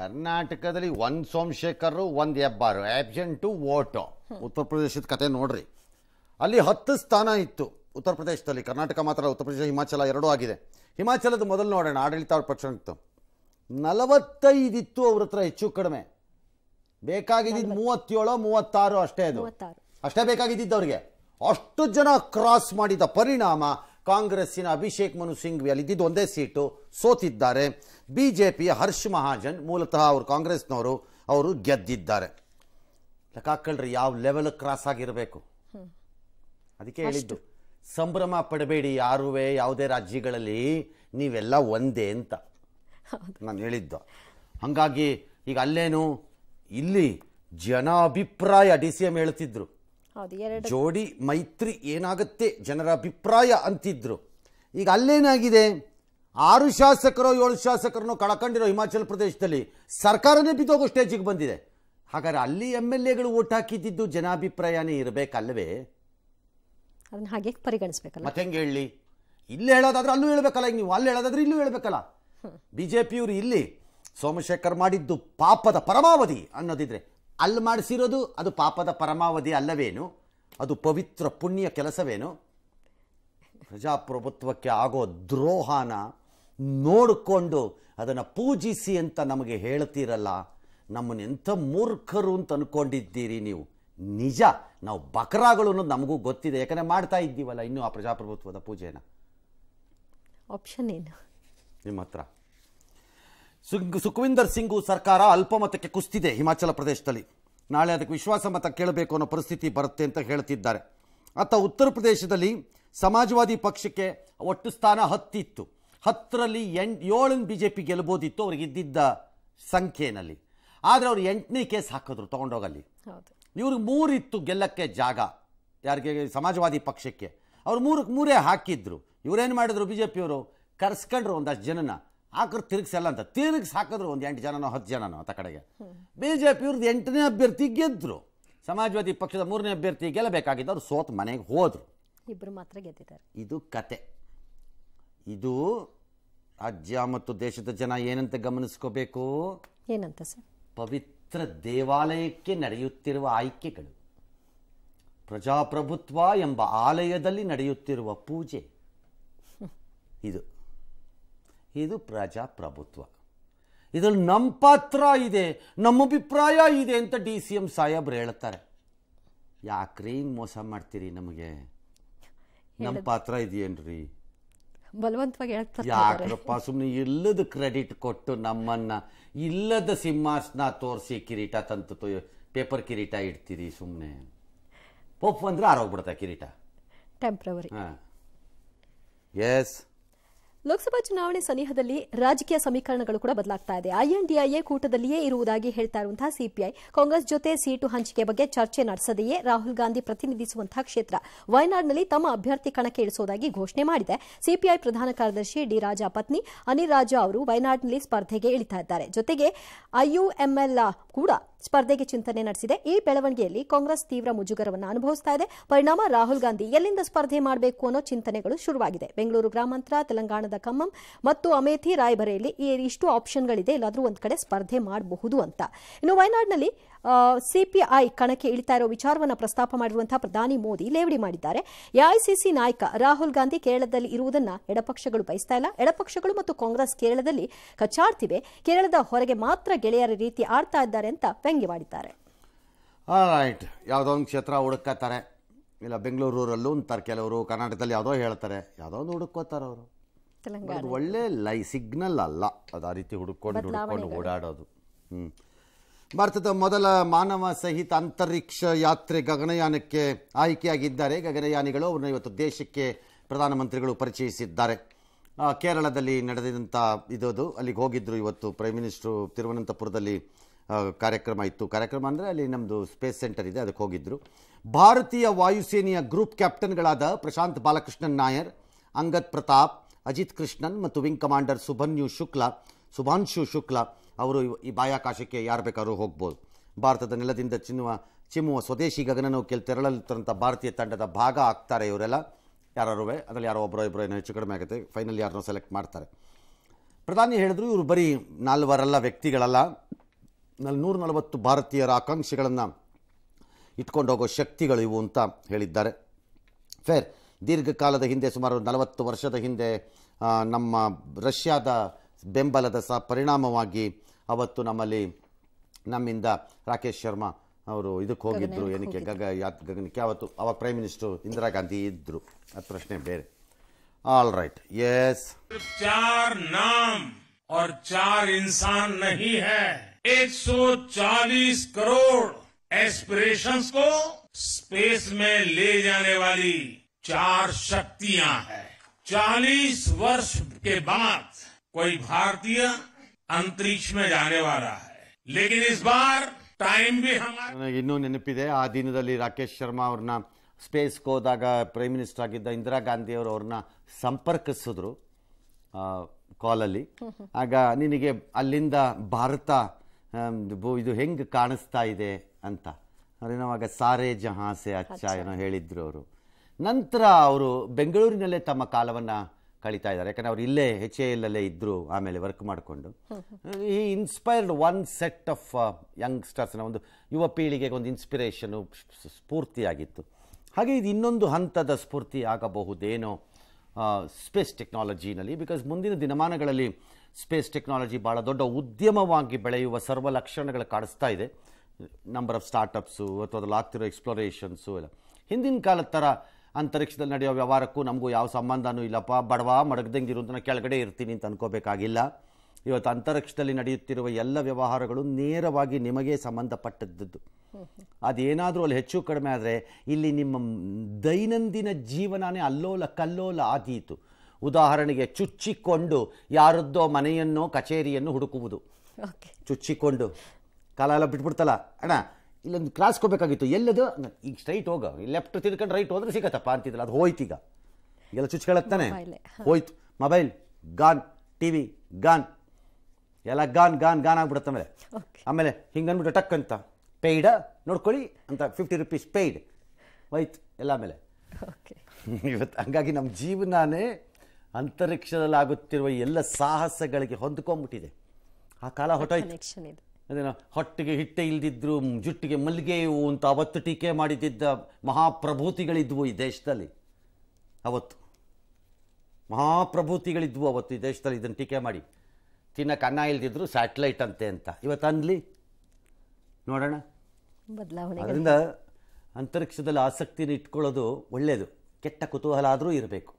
ಕರ್ನಾಟಕದಲ್ಲಿ ಒಂದು ಸೋಮಶೇಖರ್ ಒಂದ್ ಹೆಬ್ಬಾರು ಟು ವೋಟ್ ಉತ್ತರ ಪ್ರದೇಶದ ಕತೆ ನೋಡ್ರಿ ಅಲ್ಲಿ ಹತ್ತು ಸ್ಥಾನ ಇತ್ತು ಉತ್ತರ ಪ್ರದೇಶದಲ್ಲಿ ಕರ್ನಾಟಕ ಮಾತ್ರ ಉತ್ತರ ಪ್ರದೇಶ ಹಿಮಾಚಲ ಎರಡೂ ಆಗಿದೆ ಹಿಮಾಚಲದ ಮೊದಲು ನೋಡೋಣ ಆಡಳಿತ ಪಕ್ಷ ಇತ್ತು ನಲವತ್ತೈದಿತ್ತು ಅವ್ರ ಹತ್ರ ಹೆಚ್ಚು ಕಡಿಮೆ ಬೇಕಾಗಿದ್ದು ಮೂವತ್ತೇಳು ಮೂವತ್ತಾರು ಅಷ್ಟೇ ಅದು ಅಷ್ಟೇ ಬೇಕಾಗಿದ್ದಿದ್ದು ಅವ್ರಿಗೆ ಅಷ್ಟು ಜನ ಕ್ರಾಸ್ ಮಾಡಿದ ಪರಿಣಾಮ ಕಾಂಗ್ರೆಸ್ಸಿನ ಅಭಿಷೇಕ್ ಮನು ಸಿಂಘ್ವಿ ಇದ್ದಿದ್ದು ಒಂದೇ ಸೀಟು ಸೋತಿದ್ದಾರೆ ಬಿಜೆಪಿಯ ಹರ್ಷ್ ಮಹಾಜನ್ ಮೂಲತಃ ಅವರು ಕಾಂಗ್ರೆಸ್ನವರು ಅವರು ಗೆದ್ದಿದ್ದಾರೆ ಲೆಕ್ಕಾಕಳ್ರಿ ಯಾವ ಲೆವೆಲ್ ಕ್ರಾಸ್ ಆಗಿರಬೇಕು ಅದಕ್ಕೆ ಹೇಳಿದ್ದು ಸಂಭ್ರಮ ಪಡಬೇಡಿ ಯಾರುವೆ ಯಾವುದೇ ರಾಜ್ಯಗಳಲ್ಲಿ ನೀವೆಲ್ಲ ಒಂದೇ ಅಂತ ನಾನು ಹೇಳಿದ್ದು ಹಾಗಾಗಿ ಈಗ ಅಲ್ಲೇನು ಇಲ್ಲಿ ಜನಾಭಿಪ್ರಾಯ ಡಿ ಸಿ ಎಂ ಹೇಳ್ತಿದ್ರು ಜೋಡಿ ಮೈತ್ರಿ ಏನಾಗುತ್ತೆ ಜನರ ಅಭಿಪ್ರಾಯ ಅಂತಿದ್ರು ಈಗ ಅಲ್ಲೇನಾಗಿದೆ ಆರು ಶಾಸಕರು ಏಳು ಶಾಸಕರನ್ನು ಕಳ್ಕೊಂಡಿರೋ ಹಿಮಾಚಲ ಪ್ರದೇಶದಲ್ಲಿ ಸರ್ಕಾರನೇ ಬಿದ್ದೋಗೋ ಸ್ಟೇಜಿಗೆ ಬಂದಿದೆ ಹಾಗಾದ್ರೆ ಅಲ್ಲಿ ಎಮ್ ಎಲ್ ಎಗಳು ಓಟ್ ಹಾಕಿದ್ದು ಜನಾಭಿಪ್ರಾಯನೇ ಇರಬೇಕಲ್ವೇ ಅದನ್ನ ಹಾಗೆ ಪರಿಗಣಿಸ್ಬೇಕಲ್ಲ ಮತ್ತೆ ಹೆಂಗೆ ಹೇಳಿ ಇಲ್ಲಿ ಹೇಳೋದಾದ್ರೆ ಅಲ್ಲೂ ಹೇಳಬೇಕಲ್ಲ ಈಗ ನೀವು ಅಲ್ಲಿ ಹೇಳೋದಾದ್ರೆ ಇಲ್ಲೂ ಹೇಳಬೇಕಲ್ಲ ಬಿ ಜೆ ಇಲ್ಲಿ ಸೋಮಶೇಖರ್ ಮಾಡಿದ್ದು ಪಾಪದ ಪರಮಾವಧಿ ಅನ್ನೋದಿದ್ರೆ ಅಲ್ಲಿ ಮಾಡಿಸಿರೋದು ಅದು ಪಾಪದ ಪರಮಾವಧಿ ಅಲ್ಲವೇನು ಅದು ಪವಿತ್ರ ಪುಣ್ಯ ಕೆಲಸವೇನು ಪ್ರಜಾಪ್ರಭುತ್ವಕ್ಕೆ ಆಗೋ ದ್ರೋಹನ ನೋಡಿಕೊಂಡು ಅದನ್ನು ಪೂಜಿಸಿ ಅಂತ ನಮಗೆ ಹೇಳ್ತೀರಲ್ಲ ಎಂಥ ಮೂರ್ಖರು ಅಂತ ಅಂದ್ಕೊಂಡಿದ್ದೀರಿ ನೀವು ನಿಜ ನಾವು ಬಕರಾಗಳು ಅನ್ನೋದು ನಮಗೂ ಗೊತ್ತಿದೆ ಯಾಕಂದರೆ ಮಾಡ್ತಾ ಇದ್ದೀವಲ್ಲ ಇನ್ನೂ ಆ ಪ್ರಜಾಪ್ರಭುತ್ವದ ಪೂಜೆನ ಆಪ್ಷನ್ ಏನು ನಿಮ್ಮ ಹತ್ರ ಸುಖವಿಂದರ್ ಸಿಂಗ್ ಸರ್ಕಾರ ಅಲ್ಪಮತಕ್ಕೆ ಕುಸ್ತಿದೆ ಹಿಮಾಚಲ ಪ್ರದೇಶದಲ್ಲಿ ನಾಳೆ ಅದಕ್ಕೆ ವಿಶ್ವಾಸಮತ ಕೇಳಬೇಕು ಅನ್ನೋ ಪರಿಸ್ಥಿತಿ ಬರುತ್ತೆ ಅಂತ ಹೇಳ್ತಿದ್ದಾರೆ ಅತ್ತ ಉತ್ತರ ಪ್ರದೇಶದಲ್ಲಿ ಸಮಾಜವಾದಿ ಪಕ್ಷಕ್ಕೆ ಒಟ್ಟು ಸ್ಥಾನ ಹತ್ತಿತ್ತು ಹತ್ತರಲ್ಲಿ ಎಂಟು ಏಳನ್ನು ಬಿ ಜೆ ಪಿ ಗೆಲ್ಬೋದಿತ್ತು ಅವ್ರಿಗೆ ಇದ್ದಿದ್ದ ಸಂಖ್ಯೆನಲ್ಲಿ ಆದರೆ ಅವರು ಎಂಟನೇ ಕೇಸ್ ಹಾಕಿದ್ರು ತೊಗೊಂಡೋಗಲ್ಲಿ ಇವ್ರಿಗೆ ಮೂರಿತ್ತು ಗೆಲ್ಲಕ್ಕೆ ಜಾಗ ಯಾರಿಗೆ ಸಮಾಜವಾದಿ ಪಕ್ಷಕ್ಕೆ ಅವ್ರು ಮೂರಕ್ಕೆ ಮೂರೇ ಹಾಕಿದ್ರು ಇವರೇನು ಮಾಡಿದ್ರು ಬಿ ಜೆ ಪಿಯವರು ಕರೆಸ್ಕೊಂಡ್ರು ಒಂದಷ್ಟು ಜನನ ಆಕರ್ ತಿರುಗಿಸಲ್ಲ ಅಂತ ತಿರುಗಿಸಿ ಹಾಕಿದ್ರು ಒಂದು ಎಂಟು ಜನನೋ ಹತ್ತು ಜನನೋ ಆತ ಕಡೆಗೆ ಬಿ ಜೆ ಪಿಯವ್ರದ್ದು ಎಂಟನೇ ಅಭ್ಯರ್ಥಿ ಗೆದ್ದರು ಸಮಾಜವಾದಿ ಪಕ್ಷದ ಮೂರನೇ ಅಭ್ಯರ್ಥಿ ಗೆಲ್ಲಬೇಕಾಗಿದ್ದು ಅವ್ರು ಸೋತು ಮನೆಗೆ ಹೋದರು ಇಬ್ಬರು ಮಾತ್ರ ಗೆದ್ದಿದ್ದಾರೆ ಇದು ಕತೆ ಇದು ರಾಜ್ಯ ಮತ್ತು ದೇಶದ ಜನ ಏನಂತ ಗಮನಿಸ್ಕೋಬೇಕು ಏನಂತ ಸರ್ ಪವಿತ್ರ ದೇವಾಲಯಕ್ಕೆ ನಡೆಯುತ್ತಿರುವ ಆಯ್ಕೆಗಳು ಪ್ರಜಾಪ್ರಭುತ್ವ ಎಂಬ ಆಲಯದಲ್ಲಿ ನಡೆಯುತ್ತಿರುವ ಪೂಜೆ ಇದು ಇದು ಪ್ರಜಾಪ್ರಭುತ್ವ ಇದರಲ್ಲಿ ನಮ್ಮ ಪಾತ್ರ ಇದೆ ನಮ್ಮ ಅಭಿಪ್ರಾಯ ಇದೆ ಅಂತ ಡಿ ಸಿ ಎಂ ಸಾಹೇಬ್ರು ಹೇಳ್ತಾರೆ ಯಾಕ್ರಿ ಹಿಂಗೆ ಮೋಸ ಮಾಡ್ತೀರಿ ನಮಗೆ ನಮ್ಮ ಪಾತ್ರ ಇದೆಯೇನ್ರಿ ಬಲವಂತವಾಗಿ ಯಾಕ್ರಪ್ಪ ಸುಮ್ಮನೆ ಇಲ್ಲದ ಕ್ರೆಡಿಟ್ ಕೊಟ್ಟು ನಮ್ಮನ್ನ ಇಲ್ಲದ ಸಿಂಹಾಸನ ತೋರಿಸಿ ಕಿರೀಟ ತಂತು ಪೇಪರ್ ಕಿರೀಟ ಇಡ್ತೀರಿ ಸುಮ್ಮನೆ ಪಪ್ಪು ಅಂದ್ರೆ ಆರೋಗ್ಬಿಡ್ತಾ ಕಿರೀಟ ಟೆಂಪ್ರವರಿ ಹಾಂ ಎಸ್ ಲೋಕಸಭಾ ಚುನಾವಣೆ ಸನಿಹದಲ್ಲಿ ರಾಜಕೀಯ ಸಮೀಕರಣಗಳು ಕೂಡ ಬದಲಾಗ್ತಾ ಇದೆ ಐಎನ್ಡಿಐಎ ಕೂಟದಲ್ಲಿಯೇ ಇರುವುದಾಗಿ ಹೇಳ್ತಾ ಇರುವಂತಹ ಸಿಪಿಐ ಕಾಂಗ್ರೆಸ್ ಜೊತೆ ಸೀಟು ಹಂಚಿಕೆ ಬಗ್ಗೆ ಚರ್ಚೆ ನಡೆಸದೆಯೇ ರಾಹುಲ್ ಗಾಂಧಿ ಪ್ರತಿನಿಧಿಸುವಂತಹ ಕ್ಷೇತ್ರ ವಯನಾಡ್ನಲ್ಲಿ ತಮ್ಮ ಅಭ್ಯರ್ಥಿ ಕಣಕ್ಕೆ ಇಳಿಸುವುದಾಗಿ ಘೋಷಣೆ ಮಾಡಿದೆ ಸಿಪಿಐ ಪ್ರಧಾನ ಕಾರ್ಯದರ್ಶಿ ಡಿ ರಾಜಾ ಪತ್ನಿ ಅನಿಲ್ ಅವರು ವಯನಾಡ್ನಲ್ಲಿ ಸ್ಪರ್ಧೆಗೆ ಇಳಿತಾ ಇದ್ದಾರೆ ಜೊತೆಗೆ ಐಯುಎಂಎಲ್ ಕೂಡ ಸ್ಪರ್ಧೆಗೆ ಚಿಂತನೆ ನಡೆಸಿದೆ ಈ ಬೆಳವಣಿಗೆಯಲ್ಲಿ ಕಾಂಗ್ರೆಸ್ ತೀವ್ರ ಮುಜುಗರವನ್ನು ಅನುಭವಿಸ್ತಾ ಇದೆ ಪರಿಣಾಮ ರಾಹುಲ್ ಗಾಂಧಿ ಎಲ್ಲಿಂದ ಸ್ಪರ್ಧೆ ಮಾಡಬೇಕು ಅನ್ನೋ ಚಿಂತನೆಗಳು ಶುರುವಾಗಿದೆ ಬೆಂಗಳೂರು ಗ್ರಾಮಾಂತರ ತೆಲಂಗಾಣದ ಖಮ್ಮಂ ಮತ್ತು ಅಮೇಥಿ ಈ ಇಷ್ಟು ಆಪ್ಷನ್ಗಳಿದೆ ಇಲ್ಲಾದರೂ ಒಂದು ಕಡೆ ಸ್ಪರ್ಧೆ ಮಾಡಬಹುದು ಅಂತ ಇನ್ನು ವಯನಾಡ್ನಲ್ಲಿ ಸಿಪಿಐ ಕಣಕ್ಕೆ ಇಳಿತಾ ಇರೋ ವಿಚಾರವನ್ನು ಪ್ರಸ್ತಾಪ ಮಾಡಿರುವಂತಹ ಪ್ರಧಾನಿ ಮೋದಿ ಲೇವಡಿ ಮಾಡಿದ್ದಾರೆ ಎಐಸಿಸಿ ನಾಯಕ ರಾಹುಲ್ ಗಾಂಧಿ ಕೇರಳದಲ್ಲಿ ಇರುವುದನ್ನು ಎಡಪಕ್ಷಗಳು ಬಯಸ್ತಾ ಇಲ್ಲ ಎಡಪಕ್ಷಗಳು ಮತ್ತು ಕಾಂಗ್ರೆಸ್ ಕೇರಳದಲ್ಲಿ ಕಚ್ಚಾಡ್ತಿವೆ ಕೇರಳದ ಹೊರಗೆ ಮಾತ್ರ ಗೆಳೆಯರ ರೀತಿ ಆಡ್ತಾ ಇದ್ದಾರೆ ಅಂತ ವ್ಯಂಗ್ಯವಾಡಿದ್ದಾರೆ ಯಾವುದೋ ಒಂದು ಕ್ಷೇತ್ರ ಹುಡುಕತ್ತಾರೆ ಇಲ್ಲ ಬೆಂಗಳೂರಲ್ಲೂ ಅಂತಾರೆ ಕೆಲವರು ಕರ್ನಾಟಕದಲ್ಲಿ ಯಾವುದೋ ಹೇಳ್ತಾರೆ ಯಾವುದೋ ಒಂದು ಹುಡುಕೋತಾರೆ ಅವರು ಅದು ಒಳ್ಳೆ ಲೈ ಸಿಗ್ನಲ್ ಅಲ್ಲ ಅದು ರೀತಿ ಹುಡುಕೊಂಡು ಹುಡುಕೊಂಡು ಓಡಾಡೋದು ಹ್ಞೂ ಭಾರತದ ಮೊದಲ ಮಾನವ ಸಹಿತ ಅಂತರಿಕ್ಷ ಯಾತ್ರೆ ಗಗನಯಾನಕ್ಕೆ ಆಯ್ಕೆಯಾಗಿದ್ದಾರೆ ಗಗನಯಾನಿಗಳು ಅವರನ್ನು ಇವತ್ತು ದೇಶಕ್ಕೆ ಪ್ರಧಾನಮಂತ್ರಿಗಳು ಪರಿಚಯಿಸಿದ್ದಾರೆ ಕೇರಳದಲ್ಲಿ ನಡೆದಂತ ಇದ್ದು ಅಲ್ಲಿಗೆ ಹೋಗಿದ್ರು ಇವತ್ತು ಪ್ರೈಮ್ ಮಿನಿಸ್ಟ್ರು ತಿರುವನಂತಪುರದಲ್ಲಿ ಕಾರ್ಯಕ್ರಮ ಇತ್ತು ಕಾರ್ಯಕ್ರಮ ಅಂದರೆ ಅಲ್ಲಿ ನಮ್ಮದು ಸ್ಪೇಸ್ ಸೆಂಟರ್ ಇದೆ ಅದಕ್ಕೆ ಹೋಗಿದ್ದರು ಭಾರತೀಯ ವಾಯುಸೇನೆಯ ಗ್ರೂಪ್ ಕ್ಯಾಪ್ಟನ್ಗಳಾದ ಪ್ರಶಾಂತ್ ಬಾಲಕೃಷ್ಣನ್ ನಾಯರ್ ಅಂಗತ್ ಪ್ರತಾಪ್ ಅಜಿತ್ ಕೃಷ್ಣನ್ ಮತ್ತು ವಿಂಗ್ ಕಮಾಂಡರ್ ಸುಭನ್ಯು ಶುಕ್ಲಾ ಸುಭಾಂಶು ಶುಕ್ಲಾ ಅವರು ಈ ಬಾಹ್ಯಾಕಾಶಕ್ಕೆ ಯಾರು ಬೇಕಾದ್ರೂ ಹೋಗ್ಬೋದು ಭಾರತದ ನೆಲದಿಂದ ಚಿನ್ನುವ ಚಿಮ್ಮುವ ಸ್ವದೇಶಿ ಗಗನನೌಕೆಯಲ್ಲಿ ತರಂಥ ಭಾರತೀಯ ತಂಡದ ಭಾಗ ಆಗ್ತಾರೆ ಇವರೆಲ್ಲ ಯಾರು ಅದರಲ್ಲಿ ಯಾರೋ ಒಬ್ಬರು ಇಬ್ಬರೋ ಏನೋ ಹೆಚ್ಚು ಕಡಿಮೆ ಆಗುತ್ತೆ ಫೈನಲ್ ಯಾರನ್ನೋ ಸೆಲೆಕ್ಟ್ ಮಾಡ್ತಾರೆ ಪ್ರಧಾನಿ ಹೇಳಿದ್ರು ಇವರು ಬರೀ ನಾಲ್ವರಲ್ಲ ವ್ಯಕ್ತಿಗಳಲ್ಲ ನೂರ ನಲವತ್ತು ಭಾರತೀಯರ ಆಕಾಂಕ್ಷೆಗಳನ್ನು ಇಟ್ಕೊಂಡು ಹೋಗೋ ಶಕ್ತಿಗಳು ಇವು ಅಂತ ಹೇಳಿದ್ದಾರೆ ಫೇರ್ ದೀರ್ಘಕಾಲದ ಹಿಂದೆ ಸುಮಾರು ನಲವತ್ತು ವರ್ಷದ ಹಿಂದೆ ನಮ್ಮ ರಷ್ಯಾದ ಬೆಂಬಲದ ಸಹ ಪರಿಣಾಮವಾಗಿ ಅವತ್ತು ನಮ್ಮಲ್ಲಿ ನಮ್ಮಿಂದ ರಾಕೇಶ್ ಶರ್ಮಾ ಅವರು ಇದಕ್ಕೆ ಹೋಗಿದ್ದರು ಏನಕ್ಕೆ ಗಗ ಗಗನಕ್ಕೆ ಅವತ್ತು ಅವಾಗ ಪ್ರೈಮ್ ಮಿನಿಸ್ಟರ್ ಇಂದಿರಾ ಗಾಂಧಿ ಇದ್ದರು ಅದು ಪ್ರಶ್ನೆ ಬೇರೆ ಆಲ್ ರೈಟ್ ಎಸ್ ಚಾರ್ ನಾಮ್ ಚಾರ್ ಇನ್ಸಾನ್ 140 करोड़ एस्पिरेशंस को स्पेस में ले जाने वाली चार शक्तियां हैं 40 वर्ष के बाद कोई भारतीय अंतरिक्ष में जाने वाला है लेकिन इस बार टाइम भी हमारा इन नेपी है आ दिन राकेश शर्मा और ना स्पेस को प्राइम मिनिस्टर आगे इंदिरा गांधी और संपर्क कॉल हम्म, हम्म। आग नारत ಇದು ಹೆಂಗೆ ಕಾಣಿಸ್ತಾ ಇದೆ ಅಂತ ಅವ್ರೇನವಾಗ ಸಾರೇ ಜಹಾಸೆ ಅಚ್ಚ ಏನೋ ಹೇಳಿದ್ರು ಅವರು ನಂತರ ಅವರು ಬೆಂಗಳೂರಿನಲ್ಲೇ ತಮ್ಮ ಕಾಲವನ್ನು ಕಳೀತಾ ಇದ್ದಾರೆ ಯಾಕಂದ್ರೆ ಅವ್ರು ಇಲ್ಲೇ ಹೆಚ್ ಎ ಎಲ್ಲಲ್ಲೇ ಇದ್ದರು ಆಮೇಲೆ ವರ್ಕ್ ಮಾಡಿಕೊಂಡು ಈ ಇನ್ಸ್ಪೈರ್ಡ್ ಒನ್ ಸೆಟ್ ಆಫ್ ಯಂಗ್ಸ್ಟರ್ಸ್ನ ಒಂದು ಯುವ ಪೀಳಿಗೆಗೆ ಒಂದು ಇನ್ಸ್ಪಿರೇಷನು ಸ್ಫೂರ್ತಿಯಾಗಿತ್ತು ಹಾಗೆ ಇದು ಇನ್ನೊಂದು ಹಂತದ ಸ್ಫೂರ್ತಿ ಆಗಬಹುದೇನೋ ಸ್ಪೇಸ್ ಟೆಕ್ನಾಲಜಿನಲ್ಲಿ ಬಿಕಾಸ್ ಮುಂದಿನ ದಿನಮಾನಗಳಲ್ಲಿ ಸ್ಪೇಸ್ ಟೆಕ್ನಾಲಜಿ ಭಾಳ ದೊಡ್ಡ ಉದ್ಯಮವಾಗಿ ಬೆಳೆಯುವ ಸರ್ವ ಲಕ್ಷಣಗಳು ಕಾಣಿಸ್ತಾ ಇದೆ ನಂಬರ್ ಆಫ್ ಸ್ಟಾರ್ಟಪ್ಸು ಅಥವಾ ಅದರಲ್ಲಿ ಆಗ್ತಿರೋ ಎಕ್ಸ್ಪ್ಲೋರೇಷನ್ಸು ಎಲ್ಲ ಹಿಂದಿನ ಕಾಲದ ಥರ ಅಂತರಿಕ್ಷದಲ್ಲಿ ನಡೆಯೋ ವ್ಯವಹಾರಕ್ಕೂ ನಮಗೂ ಯಾವ ಸಂಬಂಧನೂ ಇಲ್ಲಪ್ಪ ಬಡವ ಮಡಗ್ದಂಗೆ ಇರೋದನ್ನ ಕೆಳಗಡೆ ಇರ್ತೀನಿ ಅಂತ ಅನ್ಕೋಬೇಕಾಗಿಲ್ಲ ಇವತ್ತು ಅಂತರಿಕ್ಷದಲ್ಲಿ ನಡೆಯುತ್ತಿರುವ ಎಲ್ಲ ವ್ಯವಹಾರಗಳು ನೇರವಾಗಿ ನಿಮಗೆ ಸಂಬಂಧಪಟ್ಟದ್ದು ಅದೇನಾದರೂ ಅಲ್ಲಿ ಹೆಚ್ಚು ಕಡಿಮೆ ಆದರೆ ಇಲ್ಲಿ ನಿಮ್ಮ ದೈನಂದಿನ ಜೀವನನೇ ಅಲ್ಲೋಲ ಕಲ್ಲೋಲ ಆದೀತು ಉದಾಹರಣೆಗೆ ಚುಚ್ಚಿಕೊಂಡು ಯಾರದ್ದೋ ಮನೆಯನ್ನೋ ಕಚೇರಿಯನ್ನು ಹುಡುಕುವುದು ಚುಚ್ಚಿಕೊಂಡು ಕಾಲ ಎಲ್ಲ ಬಿಟ್ಬಿಡ್ತಲ್ಲ ಅಣ್ಣ ಇಲ್ಲೊಂದು ಕ್ಲಾಸ್ಗೆ ಹೋಗ್ಬೇಕಾಗಿತ್ತು ಎಲ್ಲದು ಈಗ ಸ್ಟ್ರೈಟ್ ಹೋಗ ಲೆಫ್ಟ್ ತಿರ್ಕೊಂಡು ರೈಟ್ ಹೋದ್ರೆ ಸಿಗತ್ತಪ್ಪ ಅಂತಿದ್ದಲ್ಲ ಅದು ಹೋಯ್ತು ಈಗ ಎಲ್ಲ ಚುಚ್ಕೊಳತ್ತಾನೆ ಹೋಯ್ತು mobile gone T V gone ಎಲ್ಲ ಗಾನ್ ಗಾನ್ ಗಾನ್ ಆಗ್ಬಿಡುತ್ತೆ ಆಮೇಲೆ ಆಮೇಲೆ ಹಿಂಗೆ ಅಂದ್ಬಿಟ್ಟು ಟಕ್ ಅಂತ ಪೇಯ್ಡ ನೋಡ್ಕೊಳ್ಳಿ ಅಂತ ಫಿಫ್ಟಿ ರುಪೀಸ್ ಪೇಯ್ಡ್ ಹೋಯ್ತು ಎಲ್ಲ ಆಮೇಲೆ ಇವತ್ತು ಹಂಗಾಗಿ ನಮ್ಮ ಜೀವನಾನೇ ಅಂತರಿಕ್ಷದಲ್ಲಿ ಆಗುತ್ತಿರುವ ಎಲ್ಲ ಸಾಹಸಗಳಿಗೆ ಹೊಂದ್ಕೊಂಡ್ಬಿಟ್ಟಿದೆ ಆ ಕಾಲ ಹೊಟ್ಟೋಯ್ತು ಅದೇನೋ ಹೊಟ್ಟೆಗೆ ಹಿಟ್ಟೆ ಇಲ್ದಿದ್ರು ಜುಟ್ಟಿಗೆ ಮಲ್ಲಿಗೆಯು ಅಂತ ಅವತ್ತು ಟೀಕೆ ಮಾಡಿದ್ದ ಮಹಾಪ್ರಭೂತಿಗಳಿದ್ವು ಈ ದೇಶದಲ್ಲಿ ಅವತ್ತು ಮಹಾಪ್ರಭೂತಿಗಳಿದ್ವು ಅವತ್ತು ಈ ದೇಶದಲ್ಲಿ ಇದನ್ನು ಟೀಕೆ ಮಾಡಿ ತಿನ್ನಕ್ಕೆ ಅನ್ನ ಇಲ್ದಿದ್ರು ಸ್ಯಾಟಲೈಟ್ ಅಂತೆ ಅಂತ ಇವತ್ತು ಅನ್ಲಿ ನೋಡೋಣ ಬದಲಾವಣೆ ಅದರಿಂದ ಅಂತರಿಕ್ಷದಲ್ಲಿ ಆಸಕ್ತಿನ ಇಟ್ಕೊಳ್ಳೋದು ಒಳ್ಳೆಯದು ಕೆಟ್ಟ ಕುತೂಹಲ ಆದರೂ ಇರಬೇಕು